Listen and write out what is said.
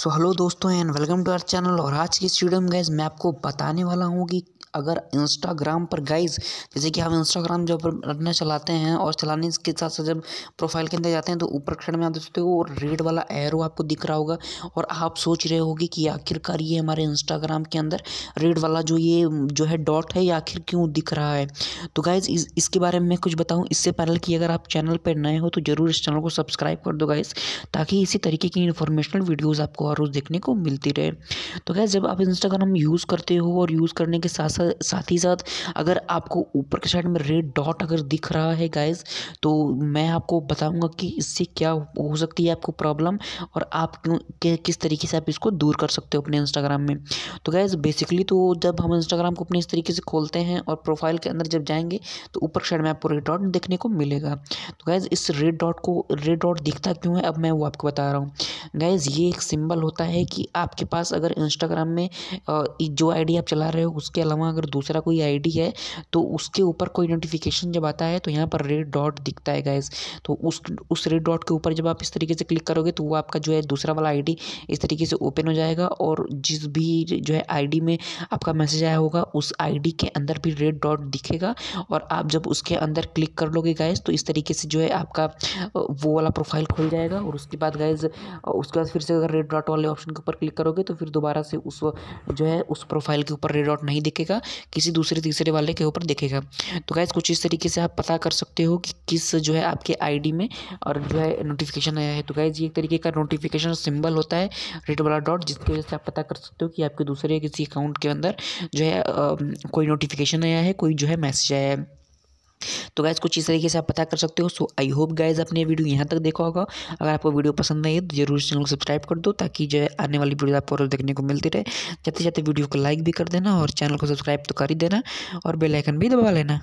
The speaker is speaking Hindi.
सो हेलो दोस्तों and welcome to our channel और आज की स्टूडियो में गैस मैं आपको बताने वाला हूँ कि अगर इंस्टाग्राम पर गाइज जैसे कि हम इंस्टाग्राम जब अपना चलाते हैं और चलाने के साथ साथ जब प्रोफाइल के अंदर जाते हैं तो ऊपर क्षण में आप देख सकते हो रेड वाला एरो आपको दिख रहा होगा और आप सोच रहे होगे कि आखिरकार ये हमारे इंस्टाग्राम के अंदर रेड वाला जो ये जो है डॉट है ये आखिर क्यों दिख रहा है तो गाइज इस, इसके बारे में मैं कुछ बताऊँ इससे पहले कि अगर आप चैनल पर नए हो तो ज़रूर इस चैनल को सब्सक्राइब कर दो गाइज ताकि इसी तरीके की इन्फॉर्मेशनल वीडियोज़ आपको हर रोज़ देखने को मिलती रहे तो गाइज़ जब आप इंस्टाग्राम यूज़ करते हो और यूज़ करने के साथ साथ साथ ही साथ अगर आपको ऊपर के साइड में रेड डॉट अगर दिख रहा है गाइस तो मैं आपको बताऊंगा कि इससे क्या हो सकती है आपको प्रॉब्लम और आप क्यों किस तरीके से आप इसको दूर कर सकते हो अपने इंस्टाग्राम में तो गाइज़ बेसिकली तो जब हम इंस्टाग्राम को अपने इस तरीके से खोलते हैं और प्रोफाइल के अंदर जब जाएंगे तो ऊपर साइड में आपको रेड डॉट देखने को मिलेगा तो गाइज़ इस रेड डॉट को रेड डॉट दिखता क्यों है अब मैं वो आपको बता रहा हूँ गाइज़ ये एक सिंबल होता है कि आपके पास अगर इंस्टाग्राम में जो आईडी आप चला रहे हो उसके अलावा अगर दूसरा कोई आईडी है तो उसके ऊपर कोई नोटिफिकेशन जब आता है तो यहाँ पर रेड डॉट दिखता है गाइज तो उस उस रेड डॉट के ऊपर जब आप इस तरीके से क्लिक करोगे तो वो आपका जो है दूसरा वाला आईडी इस तरीके से ओपन हो जाएगा और जिस भी जो है आईडी में आपका मैसेज आया होगा उस आईडी के अंदर भी रेड डॉट दिखेगा और आप जब उसके अंदर क्लिक कर लोगे गाइज तो इस तरीके से जो है आपका वो वाला प्रोफाइल खुल जाएगा और उसके बाद गाइज उसके बाद फिर से अगर रेड डॉट वाले ऑप्शन के ऊपर क्लिक करोगे तो फिर दोबारा से उस जो है उस प्रोफाइल के ऊपर रेड डॉट नहीं दिखेगा किसी दूसरे तीसरे वाले के ऊपर दिखेगा तो गैस कुछ इस तरीके से आप पता कर सकते हो कि किस जो है आपके आईडी में और जो है नोटिफिकेशन आया है तो गैस ये एक तरीके का नोटिफिकेशन सिंबल होता है रेड वाला डॉट जिसकी वजह से आप पता कर सकते हो कि आपके दूसरे किसी अकाउंट के अंदर जो है आ, कोई नोटिफिकेशन आया है कोई जो है मैसेज आया है तो गैस कुछ इस तरीके से आप पता कर सकते हो सो आई होप गैज आपने वीडियो यहाँ तक देखा होगा अगर आपको वीडियो पसंद नहीं है तो जरूर चैनल को सब्सक्राइब कर दो ताकि जो है आने वाली वीडियो आपको और देखने को मिलती रहे जाते जाते वीडियो को लाइक भी कर देना और चैनल को सब्सक्राइब तो कर ही देना और बेलाइकन भी दबा लेना